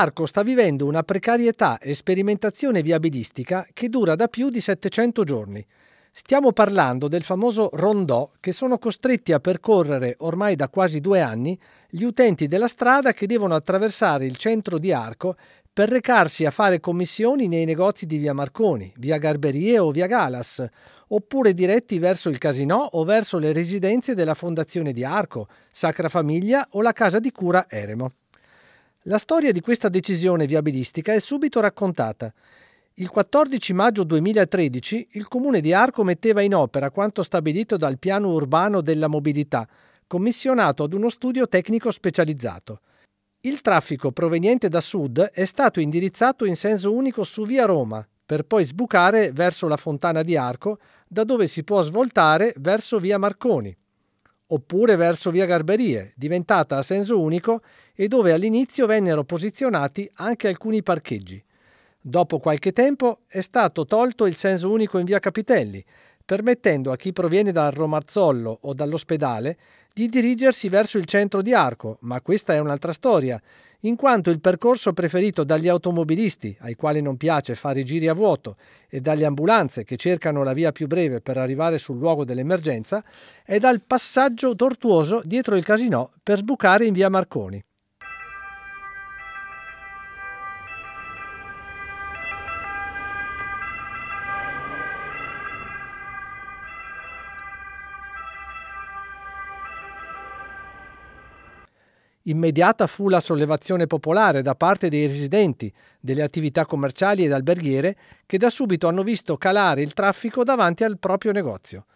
Arco sta vivendo una precarietà e sperimentazione viabilistica che dura da più di 700 giorni. Stiamo parlando del famoso rondò che sono costretti a percorrere ormai da quasi due anni gli utenti della strada che devono attraversare il centro di Arco per recarsi a fare commissioni nei negozi di via Marconi, via Garberie o via Galas, oppure diretti verso il casino o verso le residenze della Fondazione di Arco, Sacra Famiglia o la casa di cura Eremo. La storia di questa decisione viabilistica è subito raccontata. Il 14 maggio 2013 il comune di Arco metteva in opera quanto stabilito dal piano urbano della mobilità, commissionato ad uno studio tecnico specializzato. Il traffico proveniente da sud è stato indirizzato in senso unico su via Roma, per poi sbucare verso la fontana di Arco, da dove si può svoltare verso via Marconi, oppure verso via Garberie, diventata a senso unico e dove all'inizio vennero posizionati anche alcuni parcheggi. Dopo qualche tempo è stato tolto il senso unico in via Capitelli, permettendo a chi proviene dal Romazzollo o dall'ospedale di dirigersi verso il centro di Arco, ma questa è un'altra storia, in quanto il percorso preferito dagli automobilisti, ai quali non piace fare i giri a vuoto, e dalle ambulanze che cercano la via più breve per arrivare sul luogo dell'emergenza, è dal passaggio tortuoso dietro il casino per sbucare in via Marconi. Immediata fu la sollevazione popolare da parte dei residenti, delle attività commerciali ed alberghiere che da subito hanno visto calare il traffico davanti al proprio negozio.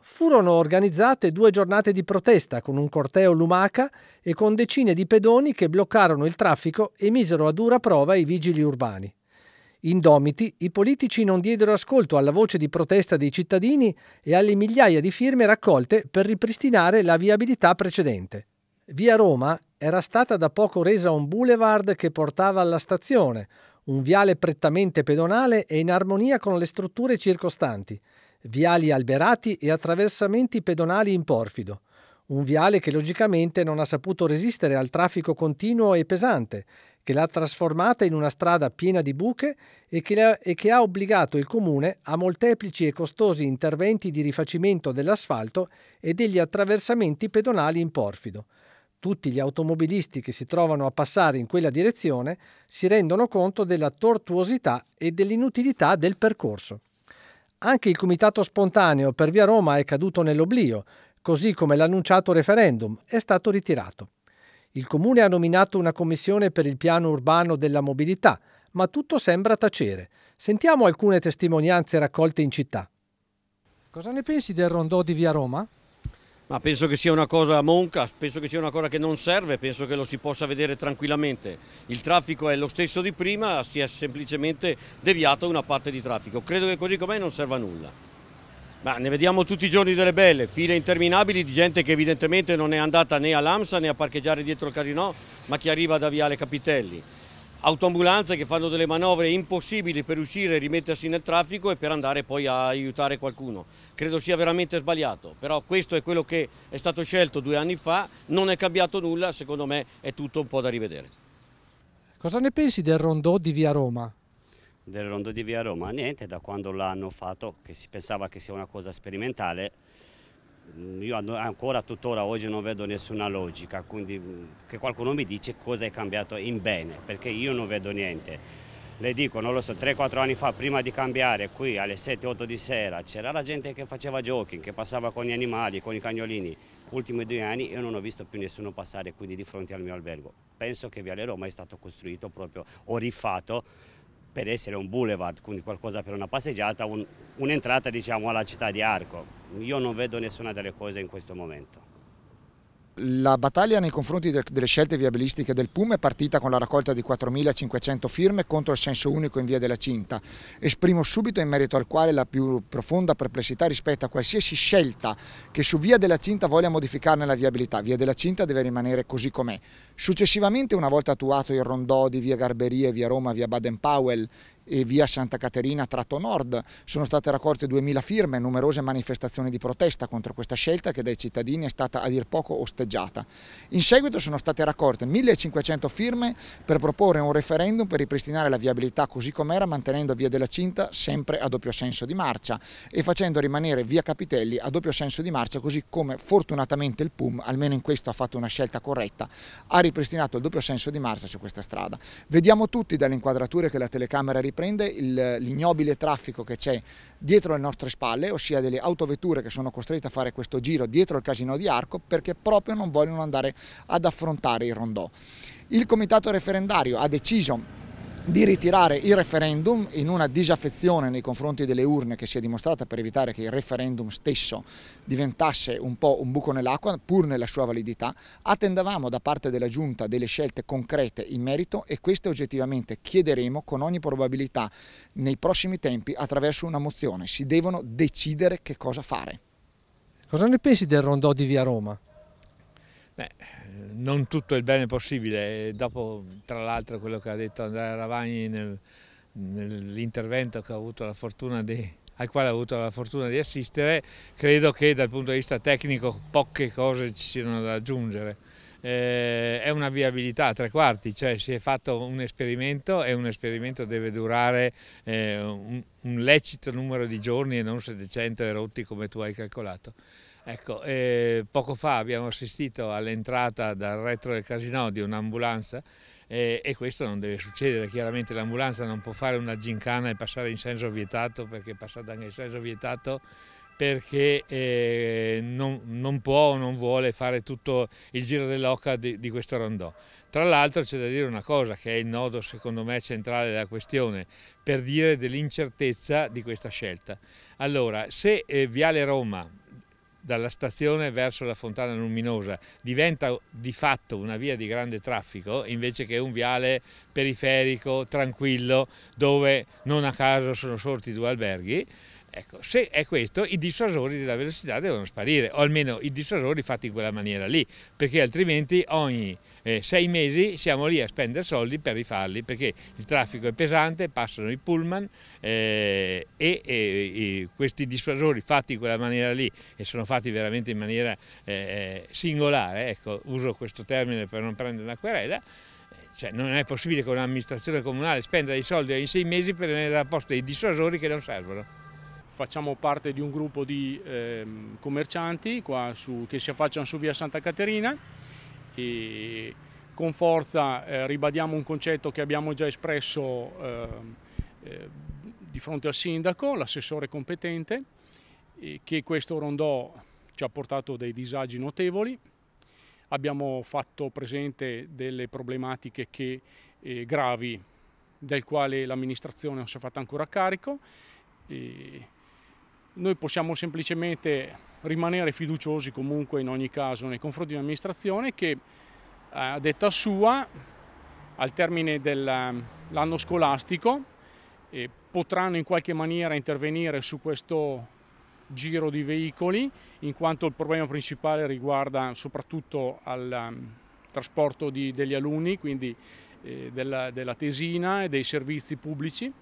Furono organizzate due giornate di protesta con un corteo lumaca e con decine di pedoni che bloccarono il traffico e misero a dura prova i vigili urbani. Indomiti, i politici non diedero ascolto alla voce di protesta dei cittadini e alle migliaia di firme raccolte per ripristinare la viabilità precedente. Via Roma era stata da poco resa un boulevard che portava alla stazione, un viale prettamente pedonale e in armonia con le strutture circostanti, viali alberati e attraversamenti pedonali in porfido. Un viale che logicamente non ha saputo resistere al traffico continuo e pesante, che l'ha trasformata in una strada piena di buche e che, ha, e che ha obbligato il comune a molteplici e costosi interventi di rifacimento dell'asfalto e degli attraversamenti pedonali in porfido tutti gli automobilisti che si trovano a passare in quella direzione si rendono conto della tortuosità e dell'inutilità del percorso. Anche il comitato spontaneo per via Roma è caduto nell'oblio, così come l'annunciato referendum è stato ritirato. Il comune ha nominato una commissione per il piano urbano della mobilità, ma tutto sembra tacere. Sentiamo alcune testimonianze raccolte in città. Cosa ne pensi del rondò di via Roma? Ma penso che sia una cosa monca, penso che sia una cosa che non serve, penso che lo si possa vedere tranquillamente. Il traffico è lo stesso di prima, si è semplicemente deviato una parte di traffico. Credo che così com'è non serva a nulla. Ma ne vediamo tutti i giorni delle belle, file interminabili di gente che evidentemente non è andata né all'AMSA né a parcheggiare dietro il casino, ma che arriva da Viale Capitelli autoambulanze che fanno delle manovre impossibili per uscire e rimettersi nel traffico e per andare poi a aiutare qualcuno. Credo sia veramente sbagliato, però questo è quello che è stato scelto due anni fa, non è cambiato nulla, secondo me è tutto un po' da rivedere. Cosa ne pensi del rondò di Via Roma? Del rondò di Via Roma? Niente, da quando l'hanno fatto, che si pensava che sia una cosa sperimentale, Mm, io ancora tuttora oggi non vedo nessuna logica, quindi mm, che qualcuno mi dice cosa è cambiato in bene, perché io non vedo niente. Le dico, non lo so, 3-4 anni fa prima di cambiare qui alle 7-8 di sera c'era la gente che faceva jogging, che passava con gli animali, con i cagnolini. Ultimi due anni io non ho visto più nessuno passare quindi di fronte al mio albergo. Penso che Viale Roma è stato costruito proprio o rifatto per essere un boulevard, quindi qualcosa per una passeggiata, un'entrata diciamo alla città di Arco. Io non vedo nessuna delle cose in questo momento. La battaglia nei confronti delle scelte viabilistiche del PUM è partita con la raccolta di 4.500 firme contro il senso unico in via della Cinta. Esprimo subito in merito al quale la più profonda perplessità rispetto a qualsiasi scelta che su via della Cinta voglia modificarne la viabilità. Via della Cinta deve rimanere così com'è. Successivamente, una volta attuato il rondò di via Garberie, via Roma, via Baden-Powell, e via Santa Caterina tratto nord. Sono state raccolte 2000 firme, e numerose manifestazioni di protesta contro questa scelta che dai cittadini è stata a dir poco osteggiata. In seguito sono state raccolte 1500 firme per proporre un referendum per ripristinare la viabilità così com'era mantenendo via della Cinta sempre a doppio senso di marcia e facendo rimanere via Capitelli a doppio senso di marcia così come fortunatamente il PUM, almeno in questo ha fatto una scelta corretta, ha ripristinato il doppio senso di marcia su questa strada. Vediamo tutti dalle inquadrature che la telecamera ripete prende l'ignobile traffico che c'è dietro le nostre spalle, ossia delle autovetture che sono costrette a fare questo giro dietro il casino di Arco perché proprio non vogliono andare ad affrontare il rondò. Il comitato referendario ha deciso di ritirare il referendum in una disaffezione nei confronti delle urne che si è dimostrata per evitare che il referendum stesso diventasse un po' un buco nell'acqua pur nella sua validità, attendavamo da parte della Giunta delle scelte concrete in merito e queste oggettivamente chiederemo con ogni probabilità nei prossimi tempi attraverso una mozione, si devono decidere che cosa fare. Cosa ne pensi del rondò di via Roma? Beh, non tutto il bene possibile, dopo tra l'altro quello che ha detto Andrea Ravagni nel, nell'intervento di, al quale ho avuto la fortuna di assistere, credo che dal punto di vista tecnico poche cose ci siano da aggiungere. Eh, è una viabilità a tre quarti, cioè si è fatto un esperimento e un esperimento deve durare eh, un, un lecito numero di giorni e non 700 erotti come tu hai calcolato. Ecco, eh, poco fa abbiamo assistito all'entrata dal retro del casino di un'ambulanza eh, e questo non deve succedere, chiaramente l'ambulanza non può fare una gincana e passare in senso vietato perché è passata anche in senso vietato perché eh, non, non, può o non vuole fare tutto il giro dell'oca di, di questo rondò. Tra l'altro c'è da dire una cosa che è il nodo secondo me centrale della questione, per dire dell'incertezza di questa scelta. Allora, se eh, Viale Roma dalla stazione verso la Fontana Luminosa diventa di fatto una via di grande traffico invece che un viale periferico, tranquillo, dove non a caso sono sorti due alberghi, Ecco, se è questo, i dissuasori della velocità devono sparire, o almeno i dissuasori fatti in quella maniera lì, perché altrimenti ogni eh, sei mesi siamo lì a spendere soldi per rifarli, perché il traffico è pesante, passano i pullman eh, e, e, questi dissuasori fatti in quella maniera lì, e sono fatti veramente in maniera eh, eh, singolare, ecco, uso questo termine per non prendere una querela, cioè, non è possibile che un'amministrazione comunale spenda dei soldi ogni sei mesi per tenere a posto dei dissuasori che non servono facciamo parte di un gruppo di eh, commercianti su, che si affacciano su via Santa Caterina e con forza eh, ribadiamo un concetto che abbiamo già espresso ehm, eh, di fronte al sindaco, l'assessore competente, che questo rondò ci ha portato dei disagi notevoli. Abbiamo fatto presente delle problematiche che, eh, gravi del quale l'amministrazione non si è fatta ancora carico. E noi possiamo semplicemente rimanere fiduciosi comunque in ogni caso nei confronti di un'amministrazione che eh, a detta sua al termine dell'anno eh, scolastico eh, potranno in qualche maniera intervenire su questo giro di veicoli in quanto il problema principale riguarda soprattutto al ehm, trasporto di, degli alunni, quindi eh, della, della tesina e dei servizi pubblici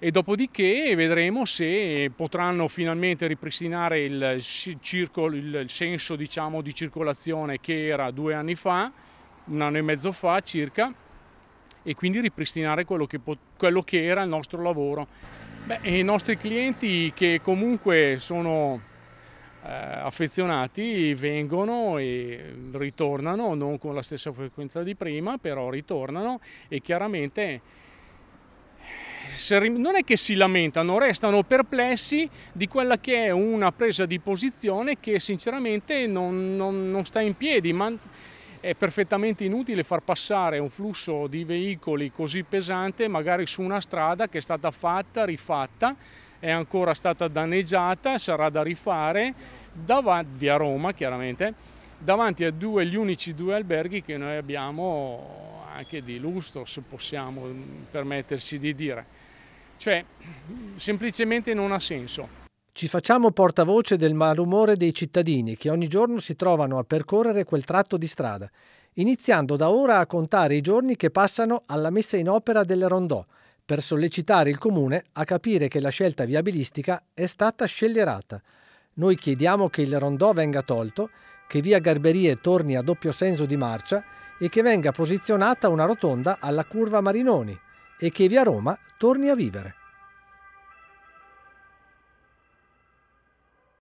e dopodiché vedremo se potranno finalmente ripristinare il, circolo, il senso diciamo, di circolazione che era due anni fa, un anno e mezzo fa circa, e quindi ripristinare quello che, quello che era il nostro lavoro. Beh, I nostri clienti che comunque sono eh, affezionati vengono e ritornano, non con la stessa frequenza di prima, però ritornano e chiaramente non è che si lamentano, restano perplessi di quella che è una presa di posizione che sinceramente non, non, non sta in piedi, ma è perfettamente inutile far passare un flusso di veicoli così pesante magari su una strada che è stata fatta, rifatta, è ancora stata danneggiata, sarà da rifare, davanti a Roma chiaramente, davanti a due, gli unici due alberghi che noi abbiamo anche di lustro, se possiamo mm, permetterci di dire. Cioè, semplicemente non ha senso. Ci facciamo portavoce del malumore dei cittadini che ogni giorno si trovano a percorrere quel tratto di strada, iniziando da ora a contare i giorni che passano alla messa in opera del rondò, per sollecitare il Comune a capire che la scelta viabilistica è stata scellerata. Noi chiediamo che il rondò venga tolto, che via Garberie torni a doppio senso di marcia e che venga posizionata una rotonda alla curva Marinoni, e che via Roma torni a vivere.